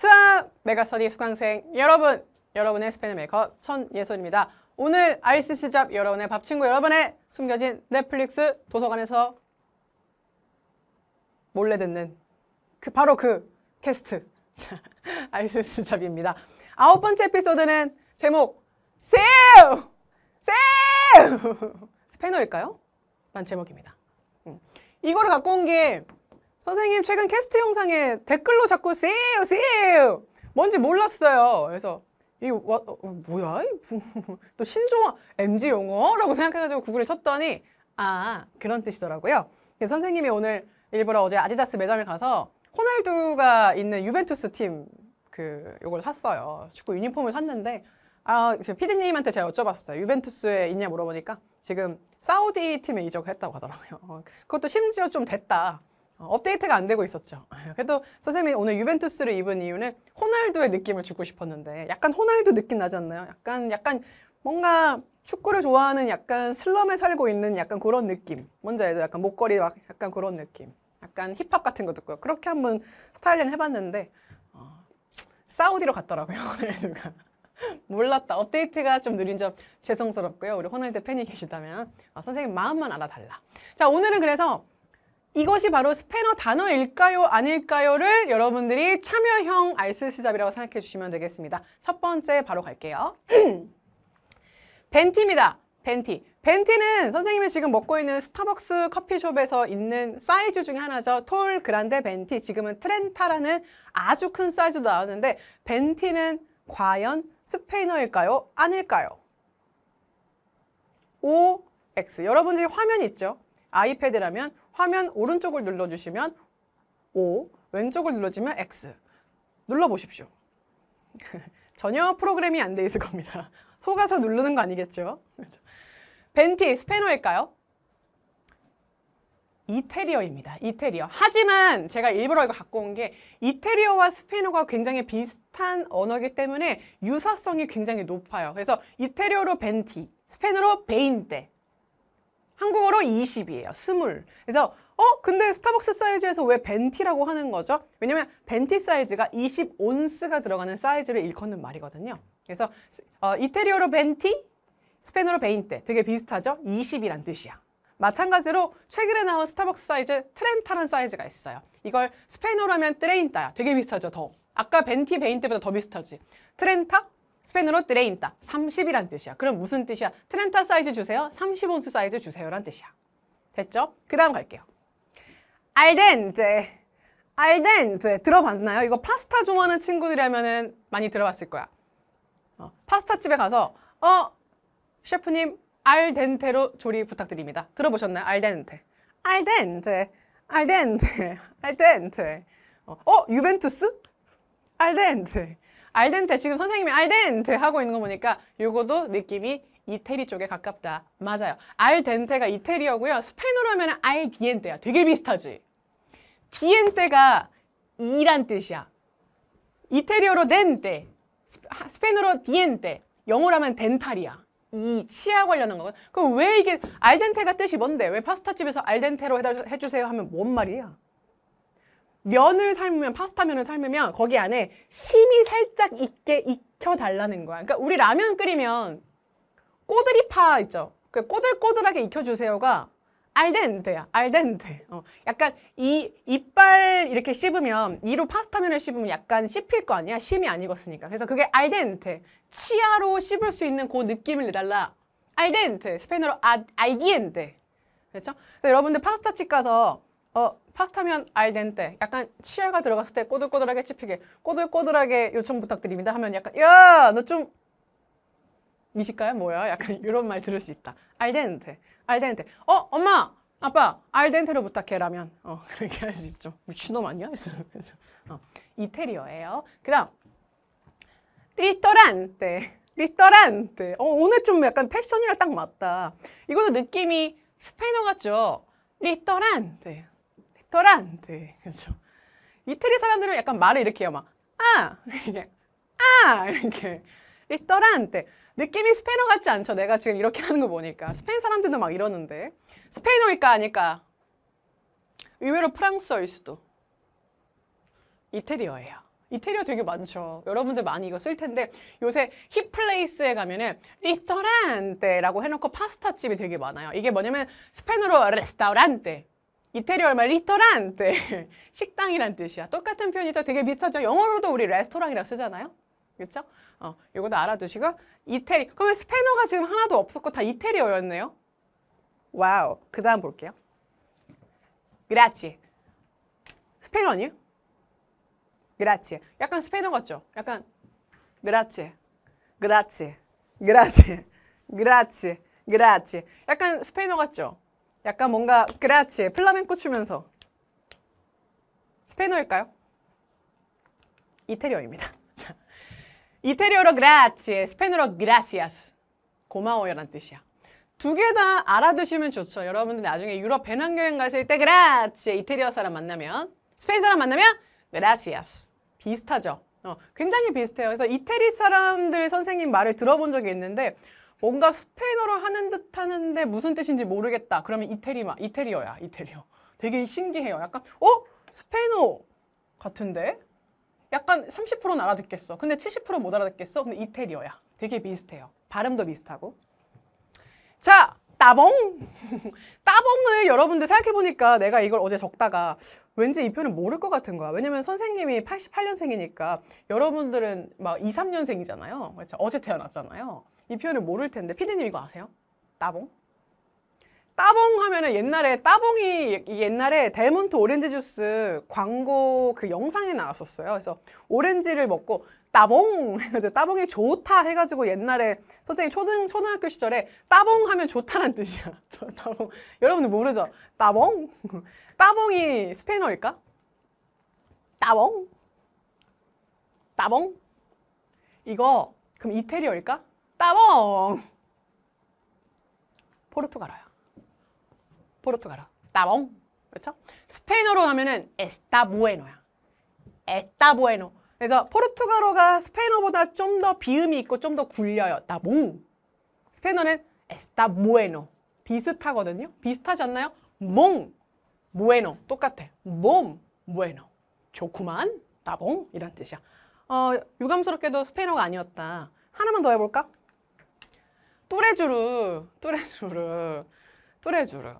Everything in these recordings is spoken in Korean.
수학 메가스터디 수강생 여러분! 여러분의 스페인 의 메이커 천예솔입니다. 오늘 아이스스잡 여러분의 밥친구 여러분의 숨겨진 넷플릭스 도서관에서 몰래 듣는 그 바로 그 캐스트 아이스스 잡입니다. 아홉 번째 에피소드는 제목 세우! 세우! 스페인어일까요? 란 제목입니다. 음. 이거를 갖고 온게 선생님 최근 캐스트 영상에 댓글로 자꾸 see you, 뭔지 몰랐어요. 그래서 이거 와, 어, 어 뭐야? 또신종어 MG 용어라고 생각해가지고 구글에 쳤더니 아 그런 뜻이더라고요. 그래서 선생님이 오늘 일부러 어제 아디다스 매장을 가서 호날두가 있는 유벤투스 팀 그 요걸 샀어요. 축구 유니폼을 샀는데 아 그 피디님한테 제가 여쭤봤어요. 유벤투스에 있냐 물어보니까 지금 사우디 팀에 이적을 했다고 하더라고요. 어, 그것도 심지어 좀 됐다. 어, 업데이트가 안 되고 있었죠. 그래도 선생님이 오늘 유벤투스를 입은 이유는 호날두의 느낌을 주고 싶었는데 약간 호날두 느낌 나지 않나요? 약간 약간 뭔가 축구를 좋아하는 약간 슬럼에 살고 있는 약간 그런 느낌. 뭔지 알죠? 약간 목걸이 막 약간 그런 느낌. 약간 힙합 같은 거 듣고요. 그렇게 한번 스타일링 해봤는데 어, 사우디로 갔더라고요. 호날두가. 몰랐다. 업데이트가 좀 느린 점 죄송스럽고요. 우리 호날두 팬이 계시다면 어, 선생님 마음만 알아달라. 자 오늘은 그래서 이것이 바로 스패너 단어일까요? 아닐까요?를 여러분들이 참여형 알쓸 시잡이라고 생각해 주시면 되겠습니다. 첫 번째 바로 갈게요. 벤티입니다. 벤티. 벤티는 선생님이 지금 먹고 있는 스타벅스 커피숍에서 있는 사이즈 중에 하나죠. 톨 그란데 벤티. 지금은 트렌타라는 아주 큰 사이즈도 나왔는데 벤티는 과연 스페인어일까요? 아닐까요? OX. 여러분들이 화면 있죠? 아이패드라면 화면 오른쪽을 눌러주시면 O, 왼쪽을 눌러주면 X 눌러보십시오. 전혀 프로그램이 안 돼 있을 겁니다. 속아서 누르는 거 아니겠죠? 벤티 스페너일까요 이태리어입니다. 이태리어. 하지만 제가 일부러 이거 갖고 온 게 이태리어와 스페인가 굉장히 비슷한 언어이기 때문에 유사성이 굉장히 높아요. 그래서 이태리어로 벤티, 스페인로 베인테 한국어로 20이에요. 20. 그래서 어? 근데 스타벅스 사이즈에서 왜 벤티라고 하는 거죠? 왜냐면 벤티 사이즈가 20온스가 들어가는 사이즈를 일컫는 말이거든요. 그래서 어, 이태리어로 벤티, 스페인어로 베인테 되게 비슷하죠? 20이란 뜻이야. 마찬가지로 최근에 나온 스타벅스 사이즈 트렌타란 사이즈가 있어요. 이걸 스페인어로 하면 트레인타야. 되게 비슷하죠, 더. 아까 벤티 베인테보다 더 비슷하지. 트렌타, 스페인어로 30, 30이란 뜻이야. 그럼 무슨 뜻이야? 트렌타 사이즈 주세요. 30온스 사이즈 주세요란 뜻이야. 됐죠? 그 다음 갈게요. 알덴테. 알덴테. 들어봤나요? 이거 파스타 좋아하는 친구들이라면 많이 들어봤을 거야. 어, 파스타집에 가서 어, 셰프님 알덴테로 조리 부탁드립니다. 들어보셨나요? 알덴테. 알덴테. 알덴테. 알덴테. 어, 어 유벤투스? 알덴테. 알덴테 지금 선생님이 알덴테 하고 있는 거 보니까 요거도 느낌이 이태리 쪽에 가깝다. 맞아요. 알덴테가 이태리어고요. 스페인어로 하면 알디엔테야. 되게 비슷하지? 디엔테가 이란 뜻이야. 이태리어로 덴테, 스페인어로 디엔테, 영어로 하면 덴탈이야. 이 치아 관련한 거거든. 그럼 왜 이게 알덴테가 뜻이 뭔데? 왜 파스타집에서 알덴테로 해달, 해주세요 하면 뭔 말이야? 면을 삶으면 파스타면을 삶으면 거기 안에 심이 살짝 있게 익혀 달라는 거야. 그러니까 우리 라면 끓이면 꼬들이파 있죠. 그 꼬들꼬들하게 익혀주세요가 알덴테야, 알덴테. 어, 약간 이 이빨 이렇게 씹으면 이로 파스타면을 씹으면 약간 씹힐 거 아니야? 심이 안 익었으니까. 그래서 그게 알덴테. 치아로 씹을 수 있는 그 느낌을 내달라. 알덴테. 스페인어로 아, 알디엔테. 그렇죠? 여러분들 파스타집 가서 어 파스타면 알덴테 약간 치아가 들어갔을 때 꼬들꼬들하게 치피게 꼬들꼬들하게 요청 부탁드립니다 하면 약간 야 너 좀 미실까요 뭐야 약간 이런 말 들을 수 있다 알덴테 알덴테 어 엄마 아빠 알덴테로 부탁해 라면 어 그렇게 할 수 있죠 미친놈 아니야 그래서 어, 이태리어예요 그다음 리토란테 리토란테 어 오늘 좀 약간 패션이랑 딱 맞다 이거는 느낌이 스페인어 같죠 리토란테 도란테. 네, 그렇죠. 이태리 사람들은 약간 말을 이렇게 해요. 막, 아! 이렇게, 아! 이렇게. 리토란테. 네. 느낌이 스페인어 같지 않죠? 내가 지금 이렇게 하는 거 보니까. 스페인 사람들도 막 이러는데. 스페인어일까 아닐까? 의외로 프랑스어일 수도. 이태리어예요. 이태리어 되게 많죠. 여러분들 많이 이거 쓸 텐데 요새 힙플레이스에 가면은 리토란테라고 네, 해놓고 파스타집이 되게 많아요. 이게 뭐냐면 스페인어로 레스토란테 이태리어 말 리터란트 네, 식당이란 뜻이야. 똑같은 표현이죠. 되게 비슷하죠. 영어로도 우리 레스토랑이라고 쓰잖아요. 그렇죠? 어, 요거도 알아두시고 이태리. 그러면 스페너가 지금 하나도 없었고 다 이태리어였네요. 와우. 그다음 볼게요. 그라치. 스페너 아니에요? 그라치. 약간 스페너 같죠? 약간 그라치. 그라치. 그라치. 그라치. 그라치. 약간 스페너 같죠? 약간 뭔가 그라치 에 플라멩코 추면서 스페인어일까요? 이태리어입니다. 자, 이태리어로 그라치 에 스페인어로 그라시아스 고마워요란 뜻이야. 두 개 다 알아두시면 좋죠. 여러분들 나중에 유럽 배낭여행 가실 때 그라치 에 이태리어 사람 만나면 스페인 사람 만나면 그라시아스 비슷하죠. 어, 굉장히 비슷해요. 그래서 이태리 사람들 선생님 말을 들어본 적이 있는데 뭔가 스페인어로 하는 듯 하는데 무슨 뜻인지 모르겠다. 그러면 이태리마, 이태리어야, 이태리어. 되게 신기해요. 약간 어? 스페인어 같은데? 약간 30%는 알아듣겠어. 근데 70%못 알아듣겠어. 근데 이태리어야. 되게 비슷해요. 발음도 비슷하고. 자, 따봉! 따봉을 여러분들 생각해보니까 내가 이걸 어제 적다가 왠지 이 표현을 모를 것 같은 거야. 왜냐면 선생님이 88년생이니까 여러분들은 막 2, 3년생이잖아요. 그렇죠? 어제 태어났잖아요. 이 표현을 모를 텐데 피디님 이거 아세요? 따봉? 따봉 하면은 옛날에 따봉이 옛날에 델몬트 오렌지 주스 광고 그 영상에 나왔었어요. 그래서 오렌지를 먹고 따봉 해가지고 따봉이 좋다 해가지고 옛날에 선생님 초등 초등학교 시절에 따봉 하면 좋다는 뜻이야. 저 따봉 여러분들 모르죠? 따봉 따봉이 스페인어일까? 따봉 따봉 이거 그럼 이태리어일까? 따봉. 포르투갈어요 포르투갈어. 따봉. 그렇죠? 스페인어로 하면은 에스타 보에노야. 에스타 보에노. 그래서 포르투갈어가 스페인어보다 좀 더 비음이 있고 좀 더 굴려요. 따봉. 스페인어는 에스타 보에노. 비슷하거든요. 비슷하지 않나요? 몽, 모에노 똑같아. 몸, 모에노 좋구만, 따봉 이란 뜻이야. 어, 유감스럽게도 스페인어가 아니었다. 하나만 더 해볼까? 뚜레주르뚜레주르뚜레주르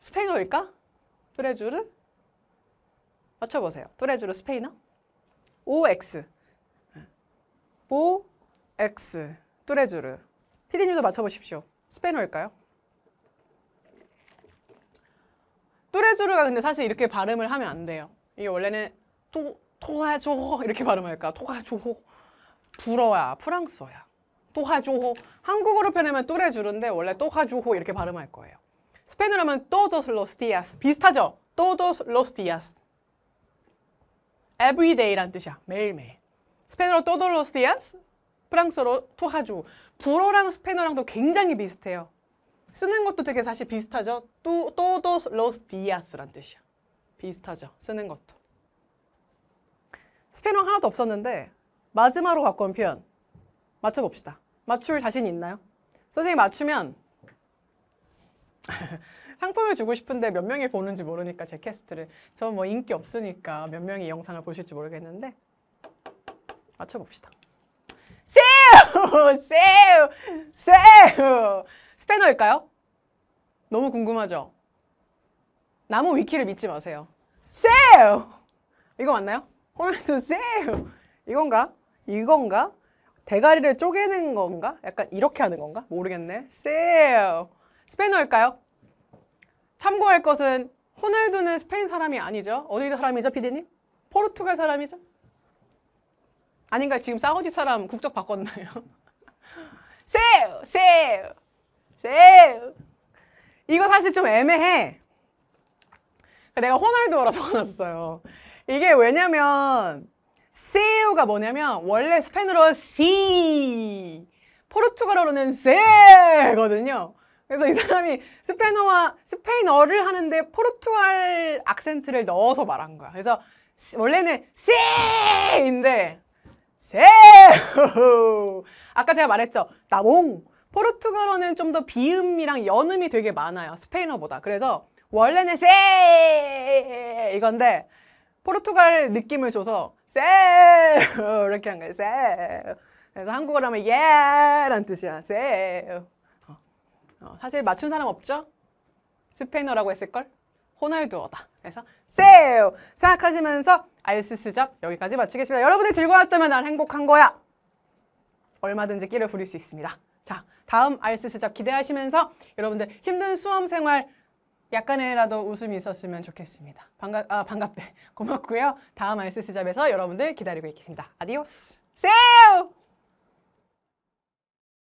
스페인어일까? 뚜레주르 맞춰보세요. 뚜레주르 스페인어? OX. OX. 뚜레주르 피디님도 맞춰보십시오. 스페인어일까요? 뚜레주르가 근데 사실 이렇게 발음을 하면 안 돼요. 이게 원래는 또, 토가조호 이렇게 발음할까? 토가조호. 불어야 프랑스어야. 또하주호 한국어로 표현하면 뚜레주르인데 원래 또하주호 이렇게 발음할 거예요. 스페인어로 하면 todos los días 비슷하죠? todos los días everyday란 뜻이야. 매일매일. 스페인어로 todos los días 프랑스어로 토하주 불어랑 스페인어랑도 굉장히 비슷해요. 쓰는 것도 되게 사실 비슷하죠? todos los días란 뜻이야. 비슷하죠? 쓰는 것도. 스페인어 하나도 없었는데 마지막으로 갖고 온 표현 맞춰봅시다. 맞출 자신 있나요? 선생님 맞추면 상품을 주고 싶은데 몇 명이 보는지 모르니까 제 캐스트를 저 뭐 인기 없으니까 몇 명이 영상을 보실지 모르겠는데 맞춰봅시다 세우! 세우! 세우! 스패너일까요? 너무 궁금하죠? 나무 위키를 믿지 마세요 세우! 이거 맞나요? 오늘도 세우! 이건가? 이건가? 대가리를 쪼개는 건가? 약간 이렇게 하는 건가? 모르겠네. 세일. 스페인어일까요? 참고할 것은 호날두는 스페인 사람이 아니죠. 어디 사람이죠, 피디님? 포르투갈 사람이죠? 아닌가 요 지금 사우디 사람 국적 바꿨나요? 세일! 세일! 세일! 이거 사실 좀 애매해. 그러니까 내가 호날두라 적어놨어요. 이게 왜냐면 세우가 뭐냐면 원래 스페인어로 C, 포르투갈어로는 세거든요. 그래서 이 사람이 스페인어와 스페인어를 하는데 포르투갈 악센트를 넣어서 말한 거야. 그래서 원래는 세인데 세. 아까 제가 말했죠. 나봉. 포르투갈어는 좀 더 비음이랑 연음이 되게 많아요. 스페인어보다. 그래서 원래는 세 이건데 포르투갈 느낌을 줘서 세요 이렇게 한 거예요. 세요. 그래서 한국어로 하면 예란 뜻이야. 세요. 어. 어, 사실 맞춘 사람 없죠? 스페인어라고 했을걸? 호날두어다. 그래서 세요 생각하시면서 알스스잡 여기까지 마치겠습니다. 여러분이 즐거웠다면 난 행복한 거야. 얼마든지 끼를 부릴 수 있습니다. 자, 다음 알스스잡 기대하시면서 여러분들 힘든 수험 생활 약간의라도 웃음이 있었으면 좋겠습니다. 아, 반갑, 아, 반갑대. 고맙고요. 다음 i 스 s 잡에서 여러분들 기다리고 있겠습니다. 아디오스. 세요!